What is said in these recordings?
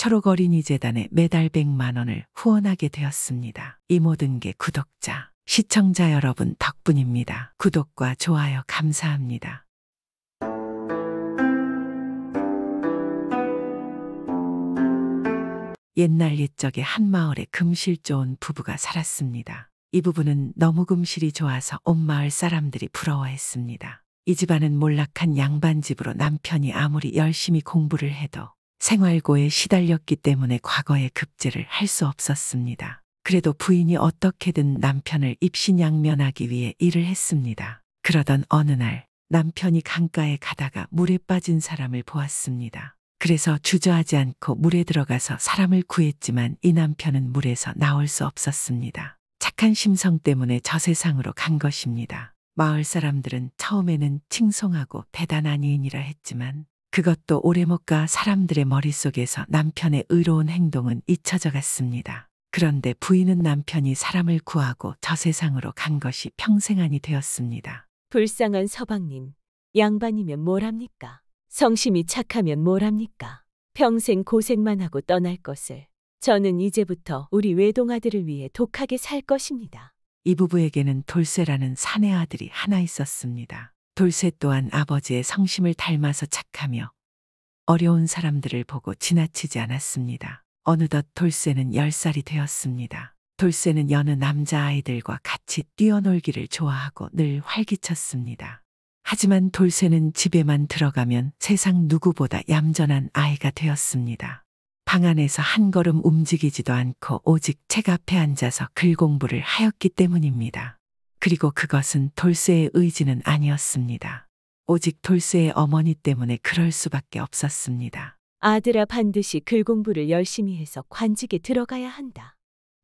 철옥어린이 재단에 매달 100만 원을 후원하게 되었습니다. 이 모든 게 구독자, 시청자 여러분 덕분입니다. 구독과 좋아요 감사합니다. 옛날 옛적의 한 마을에 금실 좋은 부부가 살았습니다. 이 부부는 너무 금실이 좋아서 온 마을 사람들이 부러워했습니다. 이 집안은 몰락한 양반 집으로 남편이 아무리 열심히 공부를 해도 생활고에 시달렸기 때문에 과거에 급제를 할 수 없었습니다. 그래도 부인이 어떻게든 남편을 입신양면하기 위해 일을 했습니다. 그러던 어느 날 남편이 강가에 가다가 물에 빠진 사람을 보았습니다. 그래서 주저하지 않고 물에 들어가서 사람을 구했지만 이 남편은 물에서 나올 수 없었습니다. 착한 심성 때문에 저 세상으로 간 것입니다. 마을 사람들은 처음에는 칭송하고 대단한 이인이라 했지만 그것도 오래 못 가 사람들의 머릿속에서 남편의 의로운 행동은 잊혀져 갔습니다. 그런데 부인은 남편이 사람을 구하고 저 세상으로 간 것이 평생안이 되었습니다. 불쌍한 서방님, 양반이면 뭘 합니까? 성심이 착하면 뭘 합니까? 평생 고생만 하고 떠날 것을. 저는 이제부터 우리 외동아들을 위해 독하게 살 것입니다. 이 부부에게는 돌쇠라는 사내 아들이 하나 있었습니다. 돌쇠 또한 아버지의 성심을 닮아서 착하며 어려운 사람들을 보고 지나치지 않았습니다. 어느덧 돌쇠는 열살이 되었습니다. 돌쇠는 여느 남자아이들과 같이 뛰어놀기를 좋아하고 늘 활기쳤습니다. 하지만 돌쇠는 집에만 들어가면 세상 누구보다 얌전한 아이가 되었습니다. 방 안에서 한 걸음 움직이지도 않고 오직 책 앞에 앉아서 글 공부를 하였기 때문입니다. 그리고 그것은 돌쇠의 의지는 아니었습니다. 오직 돌쇠의 어머니 때문에 그럴 수밖에 없었습니다. 아들아 반드시 글공부를 열심히 해서 관직에 들어가야 한다.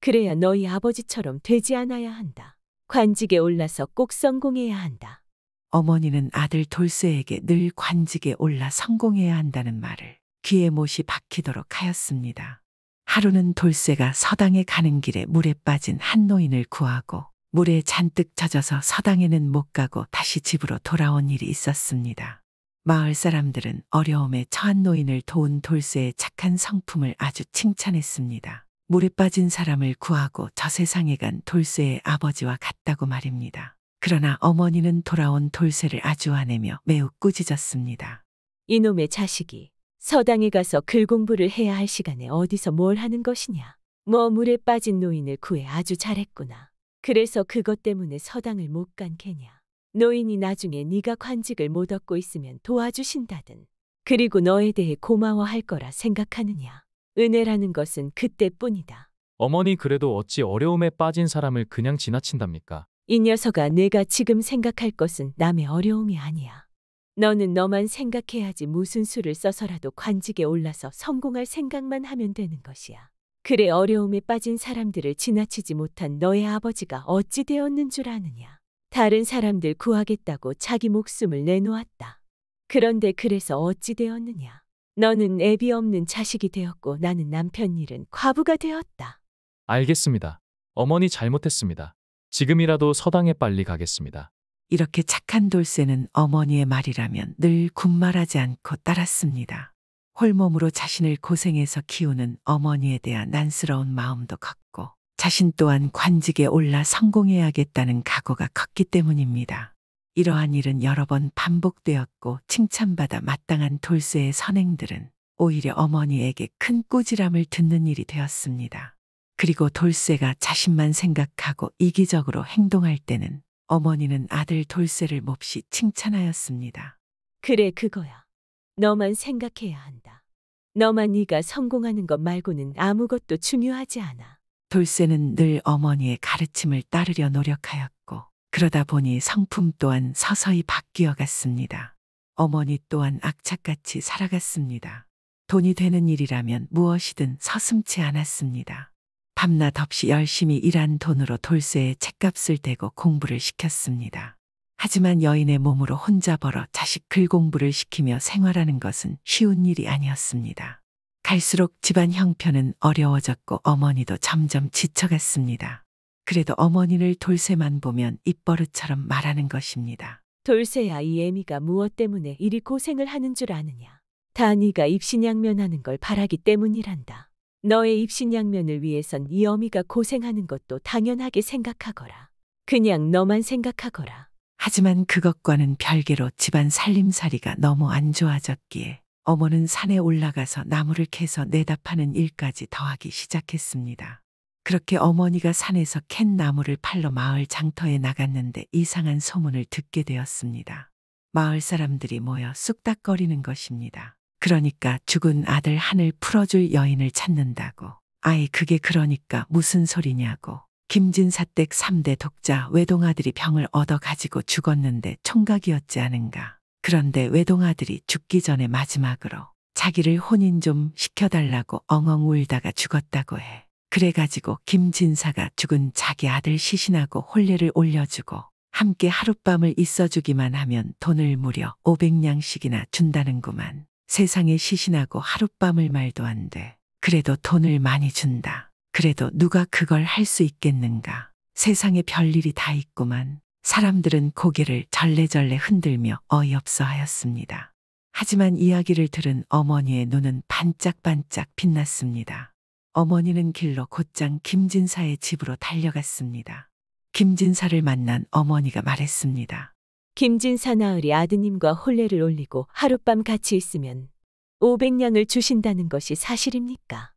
그래야 너희 아버지처럼 되지 않아야 한다. 관직에 올라서 꼭 성공해야 한다. 어머니는 아들 돌쇠에게 늘 관직에 올라 성공해야 한다는 말을 귀에 못이 박히도록 하였습니다. 하루는 돌쇠가 서당에 가는 길에 물에 빠진 한 노인을 구하고 물에 잔뜩 젖어서 서당에는 못 가고 다시 집으로 돌아온 일이 있었습니다. 마을 사람들은 어려움에 처한 노인을 도운 돌쇠의 착한 성품을 아주 칭찬했습니다. 물에 빠진 사람을 구하고 저 세상에 간 돌쇠의 아버지와 같다고 말입니다. 그러나 어머니는 돌아온 돌쇠를 아주 화내며 매우 꾸짖었습니다. 이놈의 자식이 서당에 가서 글 공부를 해야 할 시간에 어디서 뭘 하는 것이냐. 뭐 물에 빠진 노인을 구해 아주 잘했구나. 그래서 그것 때문에 서당을 못간케냐 노인이 나중에 네가 관직을 못 얻고 있으면 도와주신다든. 그리고 너에 대해 고마워할 거라 생각하느냐. 은혜라는 것은 그때뿐이다. 어머니 그래도 어찌 어려움에 빠진 사람을 그냥 지나친답니까? 이 녀석아 내가 지금 생각할 것은 남의 어려움이 아니야. 너는 너만 생각해야지 무슨 수를 써서라도 관직에 올라서 성공할 생각만 하면 되는 것이야. 그래 어려움에 빠진 사람들을 지나치지 못한 너의 아버지가 어찌 되었는 줄 아느냐. 다른 사람들 구하겠다고 자기 목숨을 내놓았다. 그런데 그래서 어찌 되었느냐. 너는 애비 없는 자식이 되었고 나는 남편 일은 과부가 되었다. 알겠습니다. 어머니 잘못했습니다. 지금이라도 서당에 빨리 가겠습니다. 이렇게 착한 돌쇠는 어머니의 말이라면 늘 군말하지 않고 따랐습니다. 홀몸으로 자신을 고생해서 키우는 어머니에 대한 난스러운 마음도 컸고 자신 또한 관직에 올라 성공해야겠다는 각오가 컸기 때문입니다. 이러한 일은 여러 번 반복되었고 칭찬받아 마땅한 돌쇠의 선행들은 오히려 어머니에게 큰 꾸지람을 듣는 일이 되었습니다. 그리고 돌쇠가 자신만 생각하고 이기적으로 행동할 때는 어머니는 아들 돌쇠를 몹시 칭찬하였습니다. 그래, 그거야. 너만 생각해야 한다. 너만 네가 성공하는 것 말고는 아무것도 중요하지 않아. 돌쇠는 늘 어머니의 가르침을 따르려 노력하였고 그러다 보니 성품 또한 서서히 바뀌어 갔습니다. 어머니 또한 악착같이 살아갔습니다. 돈이 되는 일이라면 무엇이든 서슴치 않았습니다. 밤낮 없이 열심히 일한 돈으로 돌쇠의 책값을 대고 공부를 시켰습니다. 하지만 여인의 몸으로 혼자 벌어 자식 글공부를 시키며 생활하는 것은 쉬운 일이 아니었습니다. 갈수록 집안 형편은 어려워졌고 어머니도 점점 지쳐갔습니다. 그래도 어머니를 돌쇠만 보면 입버릇처럼 말하는 것입니다. 돌쇠야 이 애미가 무엇 때문에 이리 고생을 하는 줄 아느냐. 다 네가 입신양면하는 걸 바라기 때문이란다. 너의 입신양면을 위해선 이 어미가 고생하는 것도 당연하게 생각하거라. 그냥 너만 생각하거라. 하지만 그것과는 별개로 집안 살림살이가 너무 안 좋아졌기에 어머는 산에 올라가서 나무를 캐서 내다 파는 일까지 더하기 시작했습니다. 그렇게 어머니가 산에서 캔 나무를 팔러 마을 장터에 나갔는데 이상한 소문을 듣게 되었습니다. 마을 사람들이 모여 쑥닥거리는 것입니다. 그러니까 죽은 아들 한을 풀어줄 여인을 찾는다고. 아이 그게 그러니까 무슨 소리냐고. 김진사댁 3대 독자 외동아들이 병을 얻어 가지고 죽었는데 총각이었지 않은가. 그런데 외동아들이 죽기 전에 마지막으로 자기를 혼인 좀 시켜달라고 엉엉 울다가 죽었다고 해. 그래가지고 김진사가 죽은 자기 아들 시신하고 혼례를 올려주고 함께 하룻밤을 있어주기만 하면 돈을 무려 500냥씩이나 준다는구만. 세상에 시신하고 하룻밤을 말도 안 돼. 그래도 돈을 많이 준다. 그래도 누가 그걸 할 수 있겠는가. 세상에 별일이 다 있구만. 사람들은 고개를 절레절레 흔들며 어이없어 하였습니다. 하지만 이야기를 들은 어머니의 눈은 반짝반짝 빛났습니다. 어머니는 길로 곧장 김진사의 집으로 달려갔습니다. 김진사를 만난 어머니가 말했습니다. 김진사 나으리 아드님과 혼례를 올리고 하룻밤 같이 있으면 500냥을 주신다는 것이 사실입니까?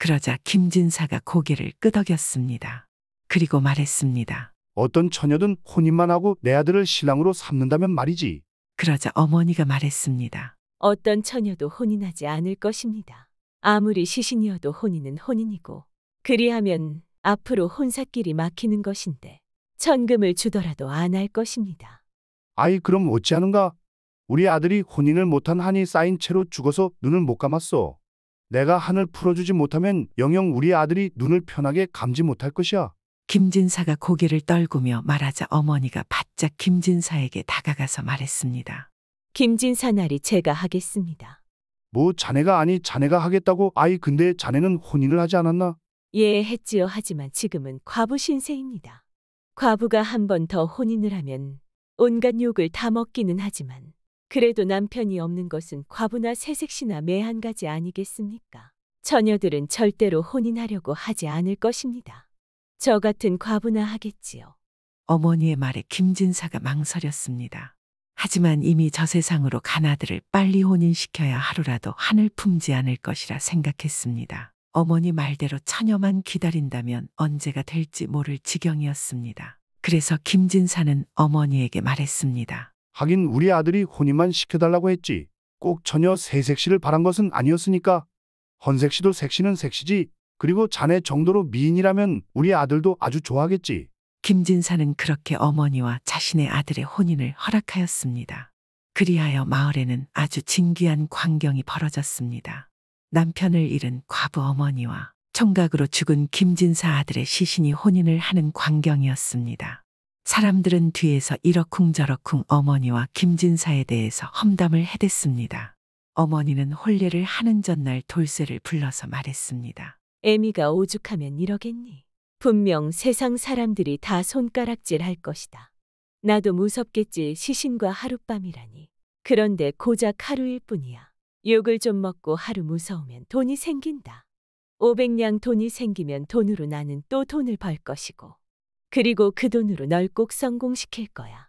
그러자 김진사가 고개를 끄덕였습니다. 그리고 말했습니다. 어떤 처녀든 혼인만 하고 내 아들을 신랑으로 삼는다면 말이지. 그러자 어머니가 말했습니다. 어떤 처녀도 혼인하지 않을 것입니다. 아무리 시신이어도 혼인은 혼인이고 그리하면 앞으로 혼사끼리 막히는 것인데 천금을 주더라도 안 할 것입니다. 아이 그럼 어찌하는가? 우리 아들이 혼인을 못한 한이 쌓인 채로 죽어서 눈을 못 감았어. 내가 한을 풀어주지 못하면 영영 우리 아들이 눈을 편하게 감지 못할 것이야. 김진사가 고개를 떨구며 말하자 어머니가 바짝 김진사에게 다가가서 말했습니다. 김진사 날이 제가 하겠습니다. 뭐 자네가 아니 자네가 하겠다고 아이 근데 자네는 혼인을 하지 않았나? 예, 했지요. 하지만 지금은 과부 신세입니다. 과부가 한 번 더 혼인을 하면 온갖 욕을 다 먹기는 하지만 그래도 남편이 없는 것은 과부나 새색시나 매한 가지 아니겠습니까? 처녀들은 절대로 혼인하려고 하지 않을 것입니다. 저 같은 과부나 하겠지요. 어머니의 말에 김진사가 망설였습니다. 하지만 이미 저 세상으로 간 아들을 빨리 혼인시켜야 하루라도 한을 품지 않을 것이라 생각했습니다. 어머니 말대로 처녀만 기다린다면 언제가 될지 모를 지경이었습니다. 그래서 김진사는 어머니에게 말했습니다. 하긴 우리 아들이 혼인만 시켜달라고 했지. 꼭 전혀 새색시를 바란 것은 아니었으니까. 헌색시도 색시는 색시지. 그리고 자네 정도로 미인이라면 우리 아들도 아주 좋아하겠지. 김진사는 그렇게 어머니와 자신의 아들의 혼인을 허락하였습니다. 그리하여 마을에는 아주 진귀한 광경이 벌어졌습니다. 남편을 잃은 과부 어머니와 총각으로 죽은 김진사 아들의 시신이 혼인을 하는 광경이었습니다. 사람들은 뒤에서 이러쿵저러쿵 어머니와 김진사에 대해서 험담을 해댔습니다. 어머니는 혼례를 하는 전날 돌쇠를 불러서 말했습니다. 애미가 오죽하면 이러겠니? 분명 세상 사람들이 다 손가락질 할 것이다. 나도 무섭겠지 시신과 하룻밤이라니. 그런데 고작 하루일 뿐이야. 욕을 좀 먹고 하루 무서우면 돈이 생긴다. 500냥 돈이 생기면 돈으로 나는 또 돈을 벌 것이고 그리고 그 돈으로 널 꼭 성공시킬 거야.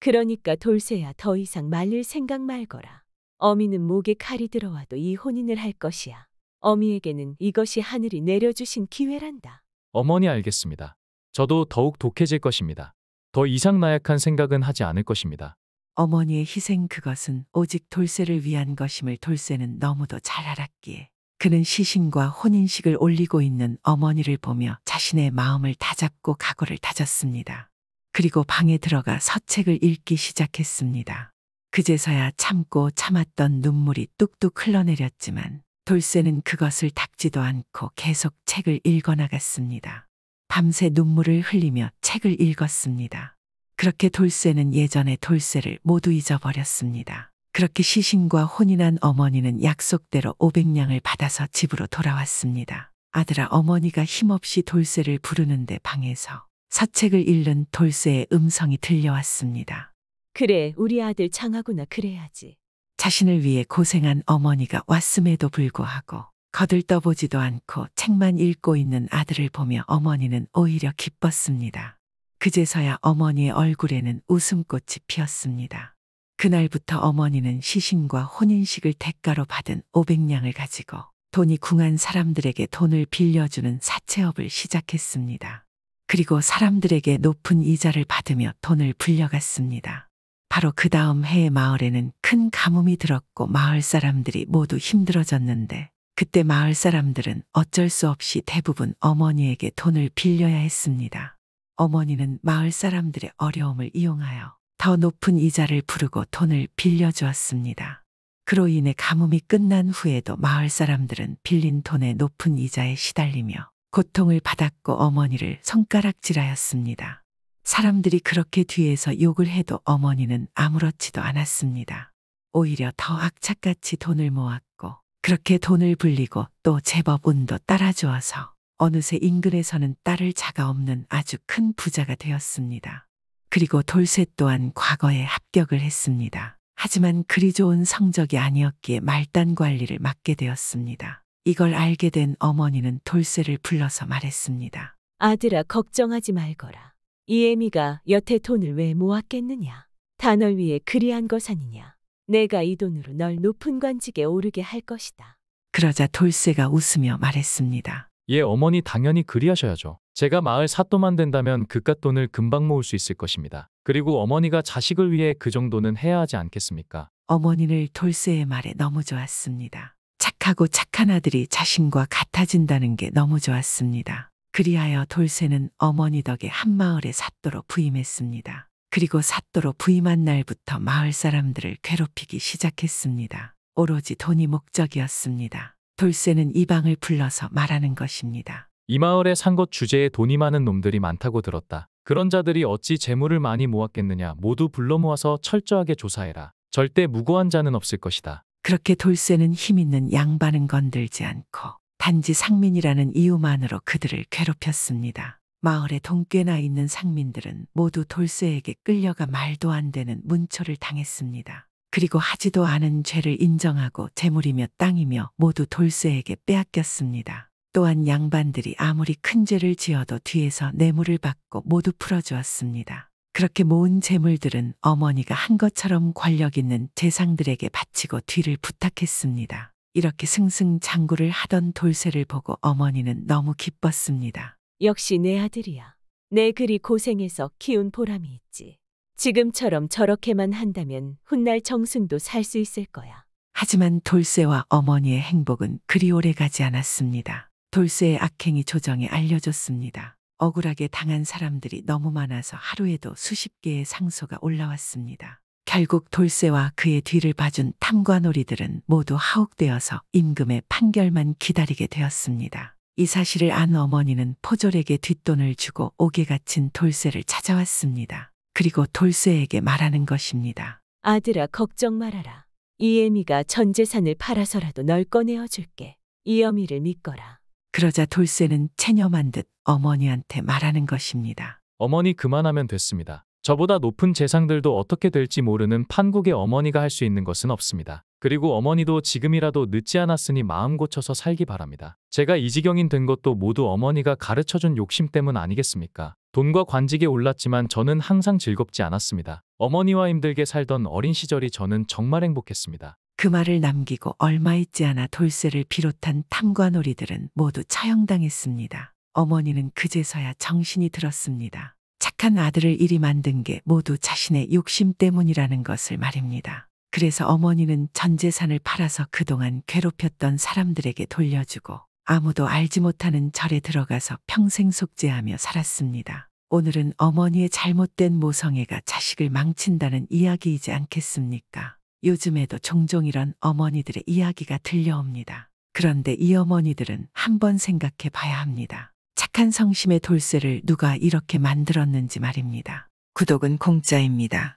그러니까 돌쇠야 더 이상 말릴 생각 말거라. 어미는 목에 칼이 들어와도 이 혼인을 할 것이야. 어미에게는 이것이 하늘이 내려주신 기회란다. 어머니 알겠습니다. 저도 더욱 독해질 것입니다. 더 이상 나약한 생각은 하지 않을 것입니다. 어머니의 희생 그것은 오직 돌쇠를 위한 것임을 돌쇠는 너무도 잘 알았기에 그는 시신과 혼인식을 올리고 있는 어머니를 보며 자신의 마음을 다잡고 각오를 다졌습니다. 그리고 방에 들어가 서책을 읽기 시작했습니다. 그제서야 참고 참았던 눈물이 뚝뚝 흘러내렸지만 돌쇠는 그것을 닦지도 않고 계속 책을 읽어나갔습니다. 밤새 눈물을 흘리며 책을 읽었습니다. 그렇게 돌쇠는 예전의 돌쇠를 모두 잊어버렸습니다. 그렇게 시신과 혼인한 어머니는 약속대로 500냥을 받아서 집으로 돌아왔습니다. 아들아 어머니가 힘없이 돌쇠를 부르는데 방에서 사책을 읽는 돌쇠의 음성이 들려왔습니다. 그래, 우리 아들 창하구나 그래야지. 자신을 위해 고생한 어머니가 왔음에도 불구하고 거들떠보지도 않고 책만 읽고 있는 아들을 보며 어머니는 오히려 기뻤습니다. 그제서야 어머니의 얼굴에는 웃음꽃이 피었습니다. 그날부터 어머니는 시신과 혼인식을 대가로 받은 500냥을 가지고 돈이 궁한 사람들에게 돈을 빌려주는 사채업을 시작했습니다. 그리고 사람들에게 높은 이자를 받으며 돈을 불려갔습니다. 바로 그 다음 해의 마을에는 큰 가뭄이 들었고 마을 사람들이 모두 힘들어졌는데 그때 마을 사람들은 어쩔 수 없이 대부분 어머니에게 돈을 빌려야 했습니다. 어머니는 마을 사람들의 어려움을 이용하여 더 높은 이자를 부르고 돈을 빌려주었습니다. 그로 인해 가뭄이 끝난 후에도 마을 사람들은 빌린 돈의 높은 이자에 시달리며 고통을 받았고 어머니를 손가락질하였습니다. 사람들이 그렇게 뒤에서 욕을 해도 어머니는 아무렇지도 않았습니다. 오히려 더 악착같이 돈을 모았고 그렇게 돈을 불리고 또 제법 운도 따라주어서 어느새 인근에서는 딸을 자가 없는 아주 큰 부자가 되었습니다. 그리고 돌셋 또한 과거에 합격을 했습니다. 하지만 그리 좋은 성적이 아니었기에 말단 관리를 맡게 되었습니다. 이걸 알게 된 어머니는 돌쇠를 불러서 말했습니다. 아들아 걱정하지 말거라. 이 애미가 여태 돈을 왜 모았겠느냐. 단월 위에 그리한 것 아니냐. 내가 이 돈으로 널 높은 관직에 오르게 할 것이다. 그러자 돌쇠가 웃으며 말했습니다. 예 어머니 당연히 그리하셔야죠. 제가 마을 사또만 된다면 그깟 돈을 금방 모을 수 있을 것입니다. 그리고 어머니가 자식을 위해 그 정도는 해야 하지 않겠습니까? 어머니를 돌쇠의 말에 너무 좋았습니다. 착하고 착한 아들이 자신과 같아진다는 게 너무 좋았습니다. 그리하여 돌쇠는 어머니 덕에 한마을의 사또로 부임했습니다. 그리고 사또로 부임한 날부터 마을 사람들을 괴롭히기 시작했습니다. 오로지 돈이 목적이었습니다. 돌쇠는 이방을 불러서 말하는 것입니다. 이 마을에 산 것 주제에 돈이 많은 놈들이 많다고 들었다. 그런 자들이 어찌 재물을 많이 모았겠느냐 모두 불러 모아서 철저하게 조사해라. 절대 무고한 자는 없을 것이다. 그렇게 돌쇠는 힘 있는 양반은 건들지 않고 단지 상민이라는 이유만으로 그들을 괴롭혔습니다. 마을에 동꽤나 있는 상민들은 모두 돌쇠에게 끌려가 말도 안 되는 문초를 당했습니다. 그리고 하지도 않은 죄를 인정하고 재물이며 땅이며 모두 돌쇠에게 빼앗겼습니다. 또한 양반들이 아무리 큰 죄를 지어도 뒤에서 뇌물을 받고 모두 풀어주었습니다. 그렇게 모은 재물들은 어머니가 한 것처럼 권력 있는 재상들에게 바치고 뒤를 부탁했습니다. 이렇게 승승장구를 하던 돌쇠를 보고 어머니는 너무 기뻤습니다. 역시 내 아들이야. 내 그리 고생해서 키운 보람이 있지. 지금처럼 저렇게만 한다면 훗날 정승도 살 수 있을 거야. 하지만 돌쇠와 어머니의 행복은 그리 오래 가지 않았습니다. 돌쇠의 악행이 조정에 알려졌습니다. 억울하게 당한 사람들이 너무 많아서 하루에도 수십 개의 상소가 올라왔습니다. 결국 돌쇠와 그의 뒤를 봐준 탐관오리들은 모두 하옥되어서 임금의 판결만 기다리게 되었습니다. 이 사실을 안 어머니는 포졸에게 뒷돈을 주고 옥에 갇힌 돌쇠를 찾아왔습니다. 그리고 돌쇠에게 말하는 것입니다. 아들아, 걱정 말아라. 이애미가 전 재산을 팔아서라도 널 꺼내어 줄게. 이어미를 믿거라. 그러자 돌쇠는 체념한 듯 어머니한테 말하는 것입니다. 어머니 그만하면 됐습니다. 저보다 높은 재상들도 어떻게 될지 모르는 판국의 어머니가 할 수 있는 것은 없습니다. 그리고 어머니도 지금이라도 늦지 않았으니 마음 고쳐서 살기 바랍니다. 제가 이 지경인 된 것도 모두 어머니가 가르쳐준 욕심 때문 아니겠습니까? 돈과 관직에 올랐지만 저는 항상 즐겁지 않았습니다. 어머니와 힘들게 살던 어린 시절이 저는 정말 행복했습니다. 그 말을 남기고 얼마 있지 않아 돌쇠를 비롯한 탐관오리들은 모두 처형당했습니다. 어머니는 그제서야 정신이 들었습니다. 착한 아들을 이리 만든 게 모두 자신의 욕심 때문이라는 것을 말입니다. 그래서 어머니는 전 재산을 팔아서 그동안 괴롭혔던 사람들에게 돌려주고 아무도 알지 못하는 절에 들어가서 평생 속죄하며 살았습니다. 오늘은 어머니의 잘못된 모성애가 자식을 망친다는 이야기이지 않겠습니까? 요즘에도 종종 이런 어머니들의 이야기가 들려옵니다. 그런데 이 어머니들은 한번 생각해 봐야 합니다. 착한 성심의 돌쇠를 누가 이렇게 만들었는지 말입니다. 구독은 공짜입니다.